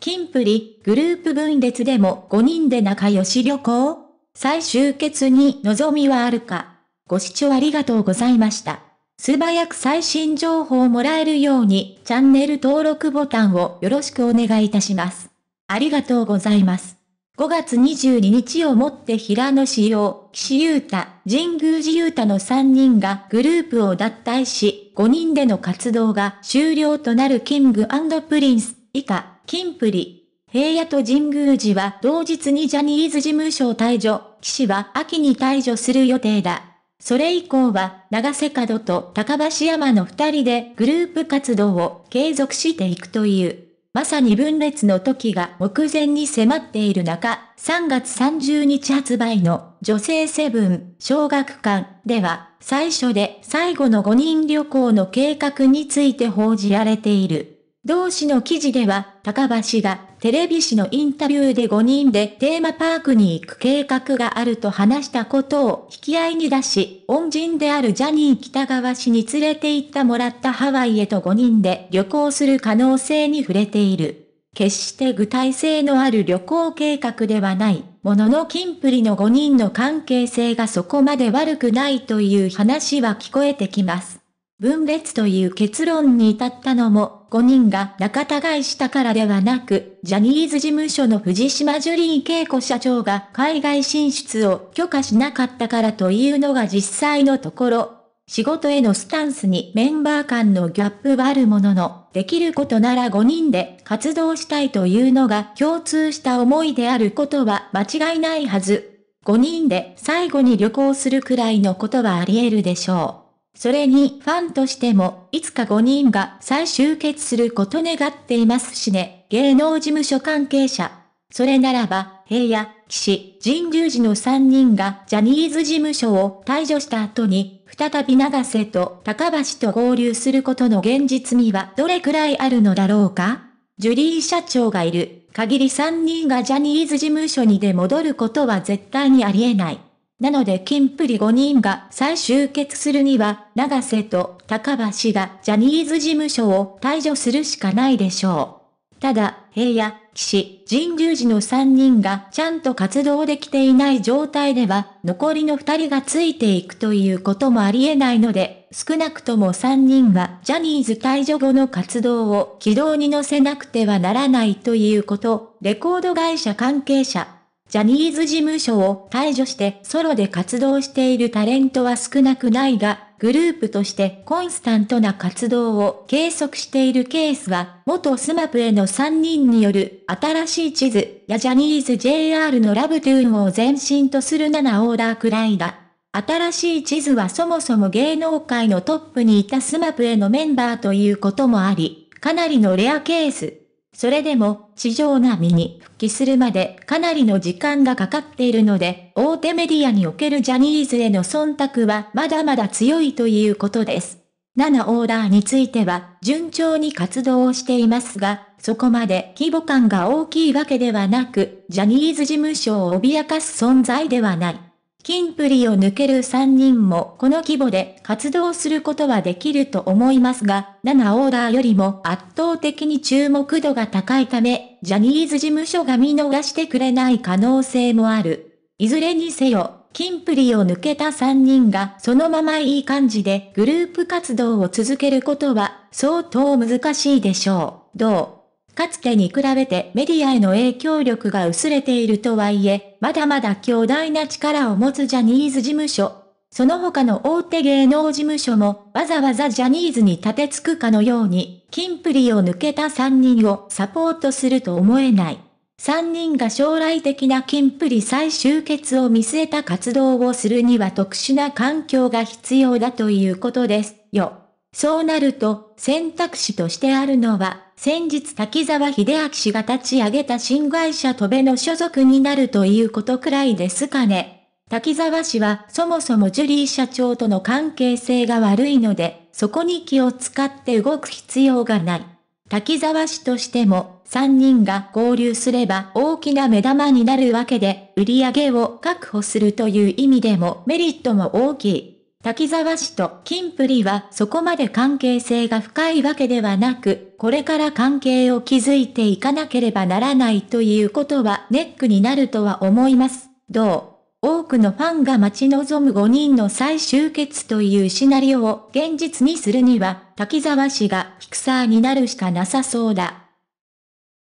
キンプリ、グループ分裂でも5人で仲良し旅行最終決に望みはあるかご視聴ありがとうございました。素早く最新情報をもらえるようにチャンネル登録ボタンをよろしくお願いいたします。ありがとうございます。5月22日をもって平野志陽、岸優太、神宮寺優太の3人がグループを脱退し、5人での活動が終了となるキングプリンス以下、キンプリ。平野と神宮寺は同日にジャニーズ事務所を退場、士は秋に退場する予定だ。それ以降は、長瀬角と高橋山の二人でグループ活動を継続していくという。まさに分裂の時が目前に迫っている中、3月30日発売の女性セブン小学館では、最初で最後の5人旅行の計画について報じられている。同氏の記事では、高橋がテレビ誌のインタビューで5人でテーマパークに行く計画があると話したことを引き合いに出し、恩人であるジャニー北川氏に連れて行ったもらったハワイへと5人で旅行する可能性に触れている。決して具体性のある旅行計画ではない、もののキンプリの5人の関係性がそこまで悪くないという話は聞こえてきます。分裂という結論に至ったのも5人が仲違いしたからではなく、ジャニーズ事務所の藤島ジュリー恵子社長が海外進出を許可しなかったからというのが実際のところ、仕事へのスタンスにメンバー間のギャップはあるものの、できることなら5人で活動したいというのが共通した思いであることは間違いないはず。5人で最後に旅行するくらいのことはあり得るでしょう。それにファンとしても、いつか5人が再集結すること願っていますしね、芸能事務所関係者。それならば、平野、岸、神宮寺の3人がジャニーズ事務所を退場した後に、再び長瀬と高橋と合流することの現実味はどれくらいあるのだろうかジュリー社長がいる限り3人がジャニーズ事務所にで戻ることは絶対にありえない。なので金プリ5人が再集結するには、長瀬と高橋がジャニーズ事務所を退場するしかないでしょう。ただ、平野、岸、神流寺の3人がちゃんと活動できていない状態では、残りの2人がついていくということもありえないので、少なくとも3人はジャニーズ退場後の活動を軌道に乗せなくてはならないということ、レコード会社関係者、ジャニーズ事務所を退除してソロで活動しているタレントは少なくないが、グループとしてコンスタントな活動を継続しているケースは、元スマップへの3人による新しい地図やジャニーズ JR のラブトゥーンを前進とする7オーダーくらいだ。新しい地図はそもそも芸能界のトップにいたスマップへのメンバーということもあり、かなりのレアケース。それでも、市場並みに復帰するまでかなりの時間がかかっているので、大手メディアにおけるジャニーズへの忖度はまだまだ強いということです。7オーダーについては、順調に活動をしていますが、そこまで規模感が大きいわけではなく、ジャニーズ事務所を脅かす存在ではない。キンプリを抜ける3人もこの規模で活動することはできると思いますが、7オーダーよりも圧倒的に注目度が高いため、ジャニーズ事務所が見逃してくれない可能性もある。いずれにせよ、キンプリを抜けた3人がそのままいい感じでグループ活動を続けることは相当難しいでしょう。どうかつてに比べてメディアへの影響力が薄れているとはいえ、まだまだ強大な力を持つジャニーズ事務所。その他の大手芸能事務所も、わざわざジャニーズに立てつくかのように、キンプリを抜けた3人をサポートすると思えない。3人が将来的なキンプリ再集結を見据えた活動をするには特殊な環境が必要だということですよ。そうなると、選択肢としてあるのは、先日滝沢秀明氏が立ち上げた新会社戸部の所属になるということくらいですかね。滝沢氏はそもそもジュリー社長との関係性が悪いので、そこに気を使って動く必要がない。滝沢氏としても、3人が合流すれば大きな目玉になるわけで、売り上げを確保するという意味でもメリットも大きい。滝沢氏と金プリはそこまで関係性が深いわけではなく、これから関係を築いていかなければならないということはネックになるとは思います。どう多くのファンが待ち望む5人の再集結というシナリオを現実にするには、滝沢氏がフィクサーになるしかなさそうだ。